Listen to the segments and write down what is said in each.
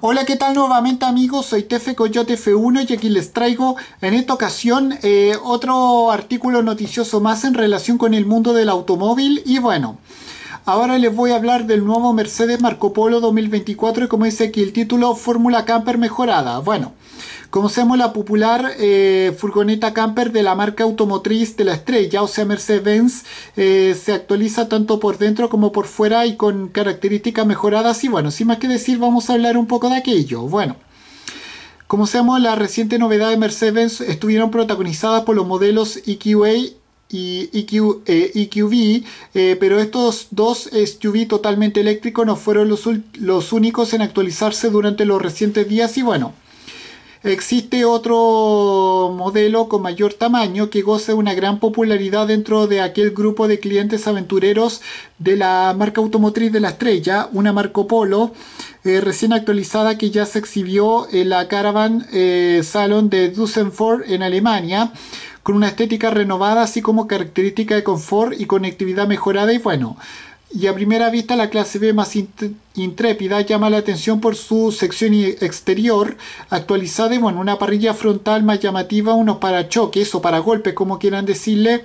Hola, ¿qué tal nuevamente amigos? Soy Tefe Coyote F1 y aquí les traigo en esta ocasión eh, otro artículo noticioso más en relación con el mundo del automóvil y bueno... Ahora les voy a hablar del nuevo Mercedes Marco Polo 2024 y como dice aquí el título Fórmula Camper mejorada. Bueno, conocemos la popular eh, furgoneta camper de la marca automotriz de la estrella, o sea Mercedes-Benz, eh, se actualiza tanto por dentro como por fuera y con características mejoradas y bueno, sin más que decir vamos a hablar un poco de aquello. Bueno. Como sabemos, las recientes novedades de Mercedes estuvieron protagonizadas por los modelos EQA y EQV, eh, e eh, pero estos dos SUV totalmente eléctricos no fueron los, únicos en actualizarse durante los recientes días y bueno, existe otro modelo con mayor tamaño que goza una gran popularidad dentro de aquel grupo de clientes aventureros de la marca automotriz de la estrella, una Marco Polo eh, recién actualizada que ya se exhibió en la Caravan Salon de Düsseldorf en Alemania con una estética renovada, así como característica de confort y conectividad mejorada y bueno. Y a primera vista la clase B más intrépida llama la atención por su sección exterior actualizada y bueno, una parrilla frontal más llamativa, unos parachoques o para golpes, como quieran decirle,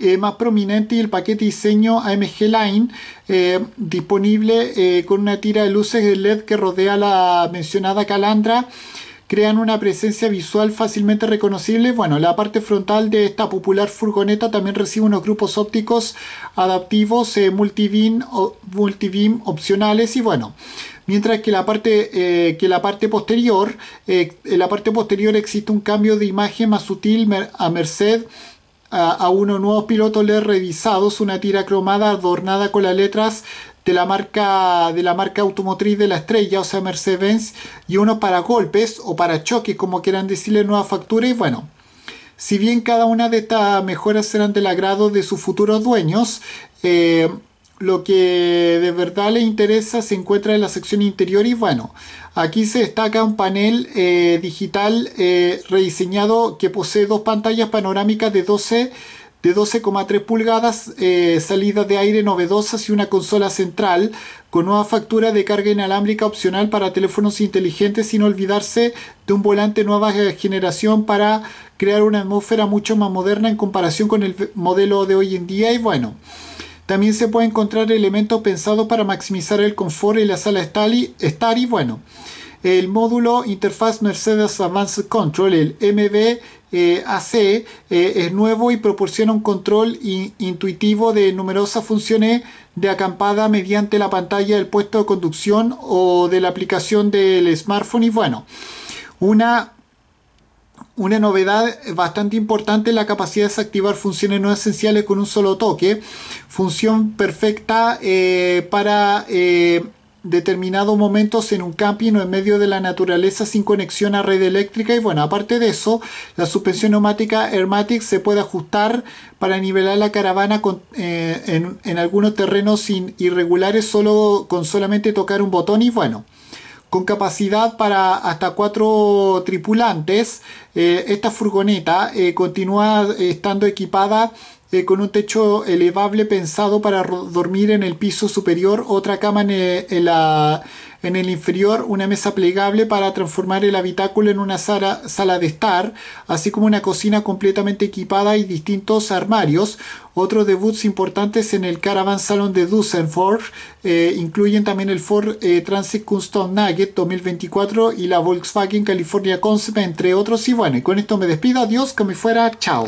eh, más prominente y el paquete diseño AMG Line eh, disponible eh, con una tira de luces de LED que rodea la mencionada calandra crean una presencia visual fácilmente reconocible. Bueno, la parte frontal de esta popular furgoneta también recibe unos grupos ópticos adaptivos eh, o, opcionales y bueno, mientras que la parte eh, que la parte posterior eh, en la parte posterior existe un cambio de imagen más sutil a merced a, unos nuevos pilotos LED revisados, una tira cromada adornada con las letras de la marca de la marca automotriz de la estrella, o sea Mercedes-Benz, y uno para golpes o para choques, como quieran decirle nueva factura y bueno. Si bien cada una de estas mejoras serán del agrado de sus futuros dueños, eh, lo que de verdad le interesa se encuentra en la sección interior y bueno, aquí se destaca un panel eh, digital eh, rediseñado que posee dos pantallas panorámicas de 12 de 12,3 pulgadas, eh, salidas de aire novedosas y una consola central con nueva factura de carga inalámbrica opcional para teléfonos inteligentes sin olvidarse de un volante nueva generación para crear una atmósfera mucho más moderna en comparación con el modelo de hoy en día y bueno. También se puede encontrar elementos pensados para maximizar el confort en la sala estar y bueno el módulo interfaz Mercedes Advanced Control, el MB eh, eh, es nuevo y proporciona un control intuitivo de numerosas funciones de acampada mediante la pantalla del puesto de conducción o de la aplicación del smartphone. Y bueno, una, una novedad bastante importante es la capacidad de desactivar funciones no esenciales con un solo toque. Función perfecta eh, para determinados momentos en un camping o en medio de la naturaleza sin conexión a red eléctrica y bueno, aparte de eso, la suspensión neumática Hermatic se puede ajustar para nivelar la caravana eh, en, algunos terrenos sin, irregulares solo con solamente tocar un botón y bueno, con capacidad para hasta cuatro tripulantes. Eh, esta furgoneta eh, continúa estando equipada eh, con un techo elevable pensado para dormir en el piso superior, otra cama en la en el inferior una mesa plegable para transformar el habitáculo en una sala, de estar, así como una cocina completamente equipada y distintos armarios. Otros debuts importantes en el Caravan Salon de Dusseldorf eh, incluyen también el Ford eh, Transit Custom Nugget 2024 y la Volkswagen California Concept, entre otros. Y bueno, con esto me despido. Adiós, que me fuera. Chao.